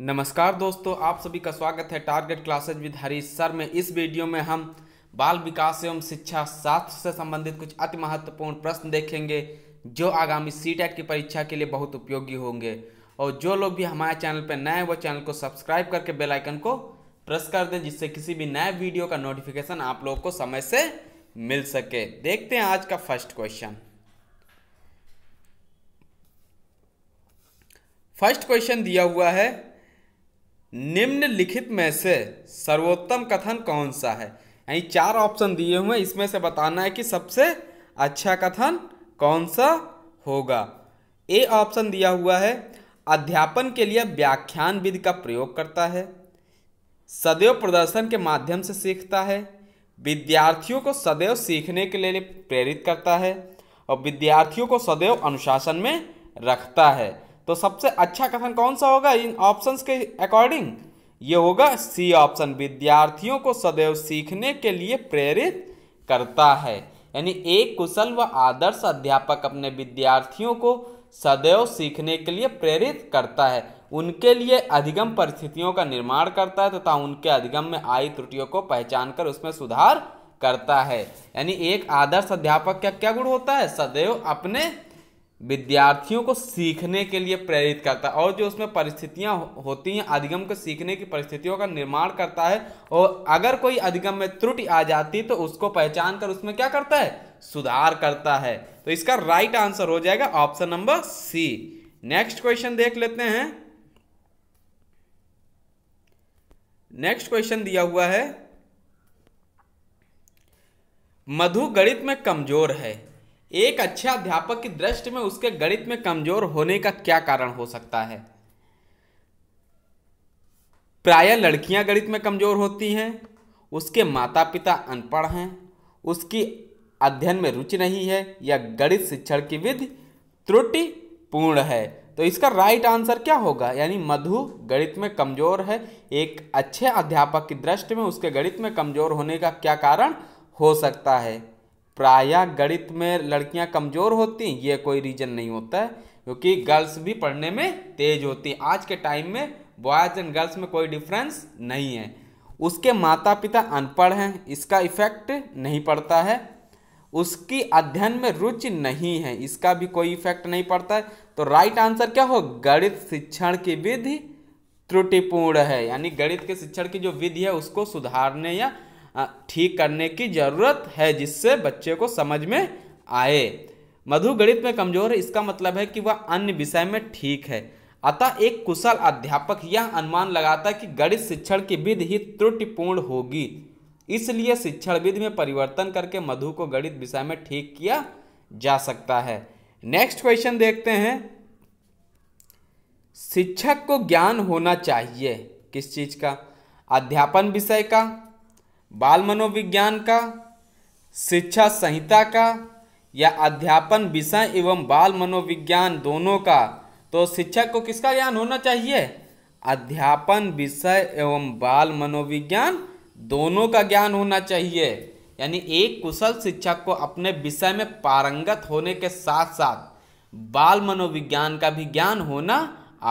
नमस्कार दोस्तों आप सभी का स्वागत है target classes with Harish sir में इस वीडियो में हम बाल विकास एवं शिक्षा शास्त्र से संबंधित कुछ अति महत्वपूर्ण प्रश्न देखेंगे जो आगामी सी टेट e की परीक्षा के लिए बहुत उपयोगी होंगे और जो लोग भी हमारे चैनल पर नए हैं वो चैनल को सब्सक्राइब करके बेल आइकन को प्रेस कर दें जिससे किसी भी नए वीडियो का नोटिफिकेशन आप लोगों को समय से मिल सके देखते हैं आज का फर्स्ट क्वेश्चन फर्स्ट क्वेश्चन दिया हुआ है निम्नलिखित में से सर्वोत्तम कथन कौन सा है यानी चार ऑप्शन दिए हुए हैं इसमें से बताना है कि सबसे अच्छा कथन कौन सा होगा ए ऑप्शन दिया हुआ है अध्यापन के लिए व्याख्यान विधि का प्रयोग करता है सदैव प्रदर्शन के माध्यम से सीखता है विद्यार्थियों को सदैव सीखने के लिए प्रेरित करता है और विद्यार्थियों को सदैव अनुशासन में रखता है तो सबसे अच्छा कथन कौन सा होगा इन ऑप्शंस के अकॉर्डिंग ये होगा सी ऑप्शन विद्यार्थियों को सदैव सीखने के लिए प्रेरित करता है यानी एक कुशल व आदर्श अध्यापक अपने विद्यार्थियों को सदैव सीखने के लिए प्रेरित करता है उनके लिए अधिगम परिस्थितियों का निर्माण करता है तथा उनके अधिगम में आई त्रुटियों को पहचान कर उसमें सुधार करता है यानी एक आदर्श अध्यापक का क्या गुण होता है सदैव अपने विद्यार्थियों को सीखने के लिए प्रेरित करता है और जो उसमें परिस्थितियां होती हैं अधिगम को सीखने की परिस्थितियों का निर्माण करता है और अगर कोई अधिगम में त्रुटि आ जाती है तो उसको पहचान कर उसमें क्या करता है सुधार करता है तो इसका राइट आंसर हो जाएगा option number C next question देख लेते हैं नेक्स्ट क्वेश्चन दिया हुआ है मधु गणित में कमजोर है एक अच्छे अध्यापक की दृष्टि में उसके गणित में कमजोर होने का क्या कारण हो सकता है प्राय लड़कियां गणित में कमजोर होती हैं उसके माता पिता अनपढ़ हैं उसकी अध्ययन में रुचि नहीं है या गणित शिक्षण की विधि त्रुटिपूर्ण है तो इसका राइट आंसर क्या होगा यानी मधु गणित में कमजोर है एक अच्छे अध्यापक की दृष्टि में उसके गणित में कमजोर होने का क्या कारण हो सकता है प्रायः गणित में लड़कियां कमज़ोर होती ये कोई रीज़न नहीं होता है क्योंकि गर्ल्स भी पढ़ने में तेज होती आज के टाइम में बॉयज़ एंड गर्ल्स में कोई डिफरेंस नहीं है उसके माता पिता अनपढ़ हैं इसका इफ़ेक्ट नहीं पड़ता है उसकी अध्ययन में रुचि नहीं है इसका भी कोई इफेक्ट नहीं पड़ता है तो राइट आंसर क्या हो गणित शिक्षण की विधि त्रुटिपूर्ण है यानी गणित के शिक्षण की जो विधि है उसको सुधारने या ठीक करने की ज़रूरत है जिससे बच्चे को समझ में आए मधु गणित में कमजोर है इसका मतलब है कि वह अन्य विषय में ठीक है अतः एक कुशल अध्यापक यह अनुमान लगाता है कि गणित शिक्षण की विधि ही त्रुटिपूर्ण होगी इसलिए शिक्षण विधि में परिवर्तन करके मधु को गणित विषय में ठीक किया जा सकता है नेक्स्ट क्वेश्चन देखते हैं शिक्षक को ज्ञान होना चाहिए किस चीज़ का अध्यापन विषय का बाल मनोविज्ञान का शिक्षा संहिता का या अध्यापन विषय एवं बाल मनोविज्ञान दोनों का तो शिक्षक को किसका ज्ञान होना चाहिए अध्यापन विषय एवं बाल मनोविज्ञान दोनों का ज्ञान होना चाहिए यानी एक कुशल शिक्षक को अपने विषय में पारंगत होने के साथ साथ बाल मनोविज्ञान का भी ज्ञान होना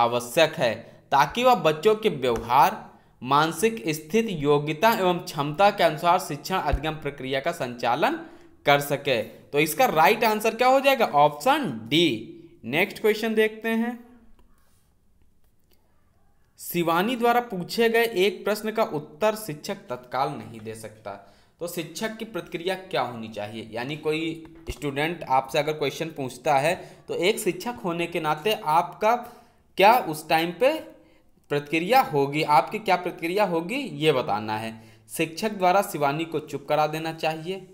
आवश्यक है ताकि वह बच्चों के व्यवहार मानसिक स्थिति योग्यता एवं क्षमता के अनुसार शिक्षण अधिगम प्रक्रिया का संचालन कर सके तो इसका राइट आंसर क्या हो जाएगा ऑप्शन डी नेक्स्ट क्वेश्चन देखते हैं शिवानी द्वारा पूछे गए एक प्रश्न का उत्तर शिक्षक तत्काल नहीं दे सकता तो शिक्षक की प्रतिक्रिया क्या होनी चाहिए यानी कोई स्टूडेंट आपसे अगर क्वेश्चन पूछता है तो एक शिक्षक होने के नाते आपका क्या उस टाइम पे प्रतिक्रिया होगी आपकी क्या प्रतिक्रिया होगी ये बताना है शिक्षक द्वारा शिवानी को चुप करा देना चाहिए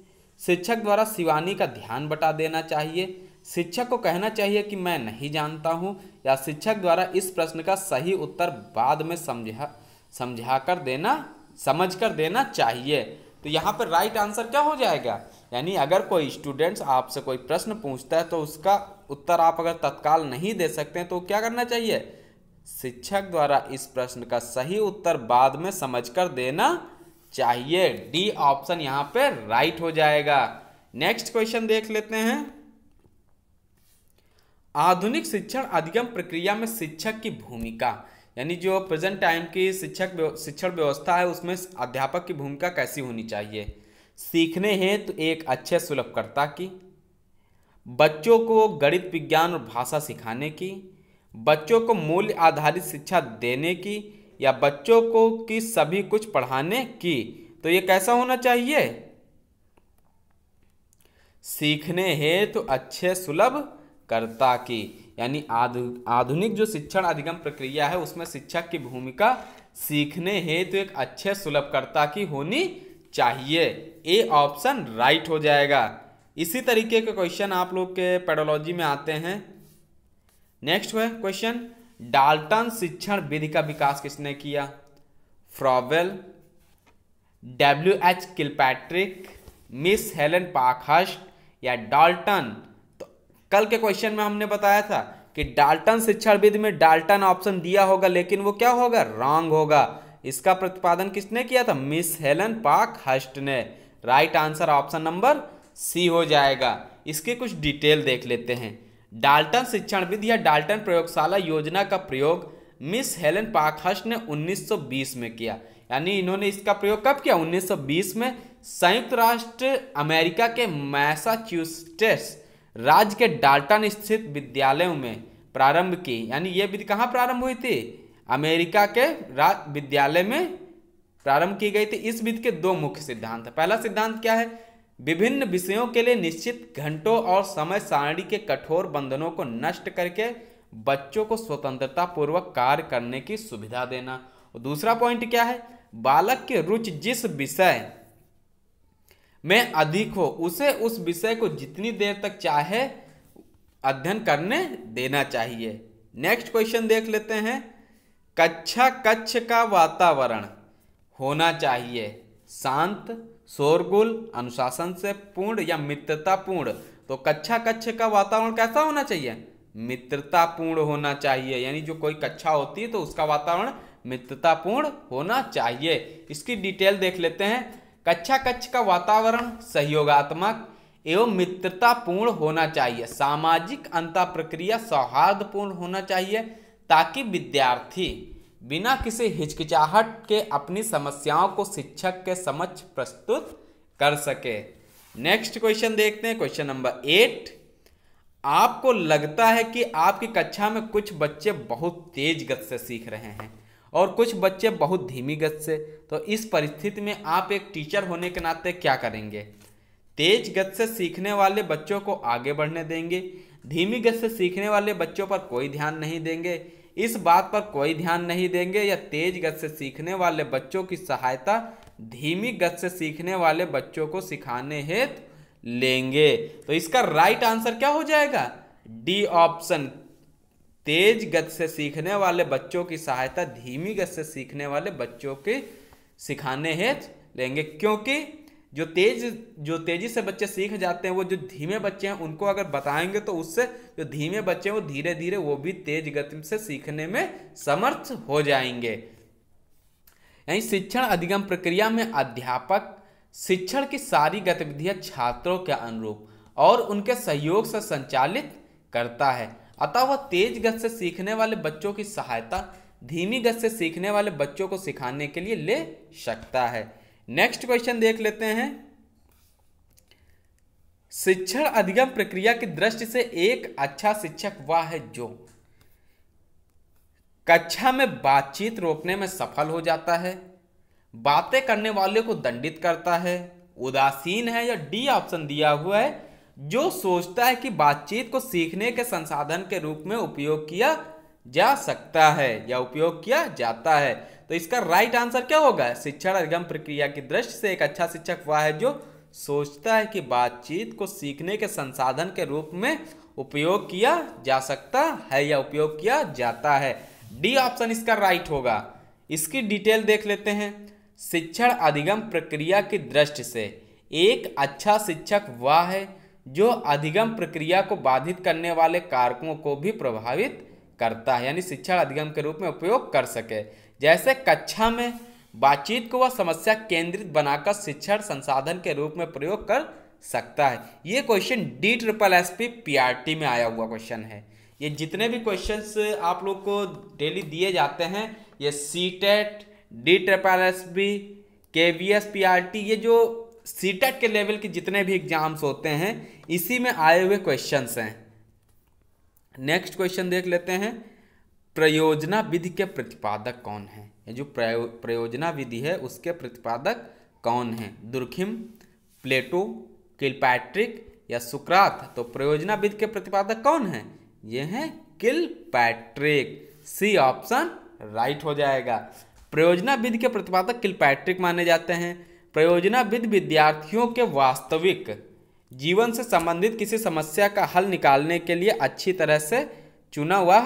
शिक्षक द्वारा शिवानी का ध्यान बटा देना चाहिए शिक्षक को कहना चाहिए कि मैं नहीं जानता हूँ या शिक्षक द्वारा इस प्रश्न का सही उत्तर बाद में समझा समझा कर देना समझ कर देना चाहिए तो यहाँ पर राइट आंसर क्या हो जाएगा यानी अगर कोई स्टूडेंट्स आपसे कोई प्रश्न पूछता है तो उसका उत्तर आप अगर तत्काल नहीं दे सकते तो क्या करना चाहिए शिक्षक द्वारा इस प्रश्न का सही उत्तर बाद में समझकर देना चाहिए डी ऑप्शन यहां पे राइट हो जाएगा नेक्स्ट क्वेश्चन देख लेते हैं आधुनिक शिक्षण अधिगम प्रक्रिया में शिक्षक की भूमिका यानी जो प्रेजेंट टाइम की शिक्षक शिक्षण व्यवस्था है उसमें अध्यापक की भूमिका कैसी होनी चाहिए सीखने हैं तो एक अच्छे सुलभकर्ता की बच्चों को गणित विज्ञान और भाषा सिखाने की बच्चों को मूल्य आधारित शिक्षा देने की या बच्चों को की सभी कुछ पढ़ाने की तो ये कैसा होना चाहिए सीखने हेतु तो अच्छे सुलभ कर्ता की यानी आधु आधुनिक जो शिक्षण अधिगम प्रक्रिया है उसमें शिक्षक की भूमिका सीखने हेतु तो एक अच्छे सुलभकर्ता की होनी चाहिए ए ऑप्शन राइट हो जाएगा इसी तरीके के क्वेश्चन आप लोग के पेडोलॉजी में आते हैं नेक्स्ट है क्वेश्चन डाल्टन शिक्षण विधि का विकास किसने किया Froebel W H Kilpatrick Miss Helen Parkhurst या डाल्टन तो कल के क्वेश्चन में हमने बताया था कि डाल्टन शिक्षण विधि में डाल्टन ऑप्शन दिया होगा लेकिन वो क्या होगा रॉन्ग होगा इसका प्रतिपादन किसने किया था मिस हेलन पाक हस्ट ने right answer option number C हो जाएगा इसके कुछ डिटेल देख लेते हैं डाल्टन शिक्षण विधि या डाल्टन प्रयोगशाला योजना का प्रयोग मिस हेलन पाखस्ट ने 1920 में किया यानी इन्होंने इसका प्रयोग कब किया 1920 में संयुक्त राष्ट्र अमेरिका के मैसाच्यूसेट्स राज्य के डाल्टन स्थित विद्यालयों में प्रारंभ की यानी ये विधि कहाँ प्रारंभ हुई थी अमेरिका के विद्यालय में प्रारंभ की गई थी इस विधि के दो मुख्य सिद्धांत पहला सिद्धांत क्या है विभिन्न विषयों के लिए निश्चित घंटों और समय सारणी के कठोर बंधनों को नष्ट करके बच्चों को स्वतंत्रता पूर्वक कार्य करने की सुविधा देना दूसरा पॉइंट क्या है बालक की रुचि जिस विषय में अधिक हो उसे उस विषय को जितनी देर तक चाहे अध्ययन करने देना चाहिए नेक्स्ट क्वेश्चन देख लेते हैं कक्षा कक्ष का वातावरण होना चाहिए शांत शोरगुल अनुशासन से पूर्ण या मित्रतापूर्ण तो कक्षा कक्ष का वातावरण कैसा होना चाहिए मित्रतापूर्ण होना चाहिए यानी जो कोई कक्षा होती है तो उसका वातावरण मित्रतापूर्ण होना चाहिए इसकी डिटेल देख लेते हैं कक्षा कक्ष का वातावरण सहयोगात्मक एवं मित्रतापूर्ण होना चाहिए सामाजिक अंतर प्रक्रिया सौहार्दपूर्ण होना चाहिए ताकि विद्यार्थी बिना किसी हिचकिचाहट के अपनी समस्याओं को शिक्षक के समक्ष प्रस्तुत कर सके नेक्स्ट क्वेश्चन देखते हैं क्वेश्चन नंबर एट आपको लगता है कि आपकी कक्षा में कुछ बच्चे बहुत तेज गति से सीख रहे हैं और कुछ बच्चे बहुत धीमी गति से तो इस परिस्थिति में आप एक टीचर होने के नाते क्या करेंगे तेज गति से सीखने वाले बच्चों को आगे बढ़ने देंगे धीमी गति से सीखने वाले बच्चों पर कोई ध्यान नहीं देंगे इस बात पर कोई ध्यान नहीं देंगे या तेज गत से सीखने वाले बच्चों की सहायता धीमी गत से सीखने वाले बच्चों को सिखाने हेतु लेंगे तो इसका राइट आंसर क्या हो जाएगा डी ऑप्शन तेज गत से सीखने वाले बच्चों की सहायता धीमी गत से सीखने वाले बच्चों के सिखाने हेतु लेंगे क्योंकि जो तेज जो तेज़ी से बच्चे सीख जाते हैं वो जो धीमे बच्चे हैं उनको अगर बताएंगे तो उससे जो धीमे बच्चे हैं वो धीरे धीरे वो भी तेज गति से सीखने में समर्थ हो जाएंगे यानी शिक्षण अधिगम प्रक्रिया में अध्यापक शिक्षण की सारी गतिविधियां छात्रों के अनुरूप और उनके सहयोग से संचालित करता है अतः वह तेज गति से सीखने वाले बच्चों की सहायता धीमी गति से सीखने वाले बच्चों को सिखाने के लिए ले सकता है नेक्स्ट क्वेश्चन देख लेते हैं शिक्षण अधिगम प्रक्रिया की दृष्टि से एक अच्छा शिक्षक वह है जो कक्षा में बातचीत रोकने में सफल हो जाता है बातें करने वाले को दंडित करता है उदासीन है या डी ऑप्शन दिया हुआ है जो सोचता है कि बातचीत को सीखने के संसाधन के रूप में उपयोग किया जा सकता है या उपयोग किया जाता है तो इसका राइट आंसर क्या होगा शिक्षण अधिगम प्रक्रिया की दृष्टि से एक अच्छा शिक्षक वह है जो सोचता है कि बातचीत को सीखने के संसाधन के रूप में उपयोग किया जा सकता है या उपयोग किया जाता है डी ऑप्शन इसका राइट होगा इसकी डिटेल देख लेते हैं शिक्षण अधिगम प्रक्रिया की दृष्टि से एक अच्छा शिक्षक वह है जो अधिगम प्रक्रिया को बाधित करने वाले कारकों को भी प्रभावित करता है यानी शिक्षण अधिगम के रूप में उपयोग कर सके जैसे कक्षा में बातचीत को वह समस्या केंद्रित बनाकर शिक्षण संसाधन के रूप में प्रयोग कर सकता है ये question D triple S P P R T में आया हुआ क्वेश्चन है ये जितने भी क्वेश्चन आप लोग को डेली दिए जाते हैं ये C TET D triple S B K V S P R T ये जो सी टेट e के लेवल के जितने भी एग्जाम्स होते हैं इसी में आए हुए क्वेश्चन हैं नेक्स्ट क्वेश्चन देख लेते हैं प्रयोजना विधि के प्रतिपादक कौन हैं ये जो प्रयोजना विधि है उसके प्रतिपादक कौन हैं दुर्खिम प्लेटो किलपैट्रिक या सुक्रात तो प्रयोजना विधि के प्रतिपादक कौन हैं ये हैं Kilpatrick C option right हो जाएगा प्रयोजना विधि के प्रतिपादक किल पैट्रिक माने जाते हैं प्रयोजना विद विद्यार्थियों के वास्तविक जीवन से संबंधित किसी समस्या का हल निकालने के लिए अच्छी तरह से चुना हुआ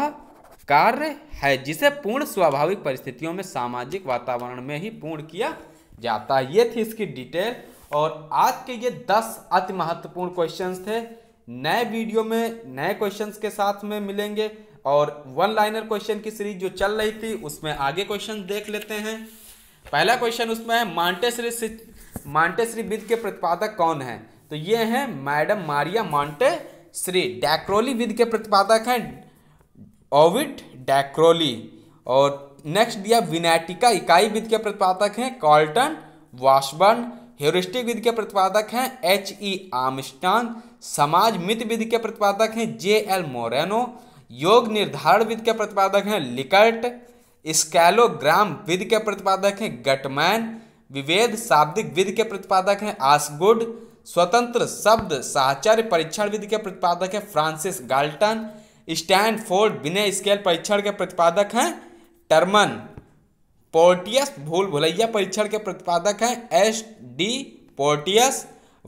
कार्य है जिसे पूर्ण स्वाभाविक परिस्थितियों में सामाजिक वातावरण में ही पूर्ण किया जाता है ये थी इसकी डिटेल और आज के ये दस अति महत्वपूर्ण क्वेश्चंस थे नए वीडियो में नए क्वेश्चंस के साथ में मिलेंगे और वन लाइनर क्वेश्चन की सीरीज जो चल रही थी उसमें आगे क्वेश्चन देख लेते हैं पहला क्वेश्चन उसमें है मांटेसरी मांटेसरी विद के प्रतिपादक कौन है तो ये हैं madam Maria Montessori Decroly विद के प्रतिपादक हैं ओविट डैक्रोली और नेक्स्ट दिया विनेटिका इकाई विद के प्रतिपादक हैं कॉल्टन वॉशबर्न हेरिस्टिक विद के प्रतिपादक हैं एच ई आमस्टांग समाज मित विद के प्रतिपादक हैं जे एल मोरेनो योग निर्धारण विद के प्रतिपादक हैं लिकर्ट स्कैलोग्राम विद के प्रतिपादक हैं गटमैन विवेद शाब्दिक विद के प्रतिपादक हैं आसगुड स्वतंत्र शब्द साहचार्य परीक्षण विद के प्रतिपादक हैं फ्रांसिस गाल्टन स्टैंडफोर्ड विनय स्केल परीक्षण के प्रतिपादक हैं टर्मन पोर्टियस भूल भुलैया परीक्षण के प्रतिपादक हैं S D Porteus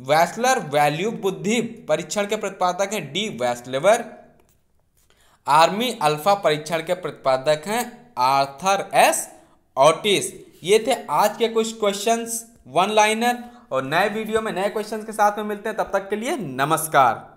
Wechsler Bellevue बुद्धि परीक्षण के प्रतिपादक हैं डी वैस्लेवर आर्मी अल्फा परीक्षण के प्रतिपादक हैं आर्थर एस ऑटिस ये थे आज के कुछ क्वेश्चंस वन लाइनर और नए वीडियो में नए क्वेश्चंस के साथ में मिलते हैं तब तक के लिए नमस्कार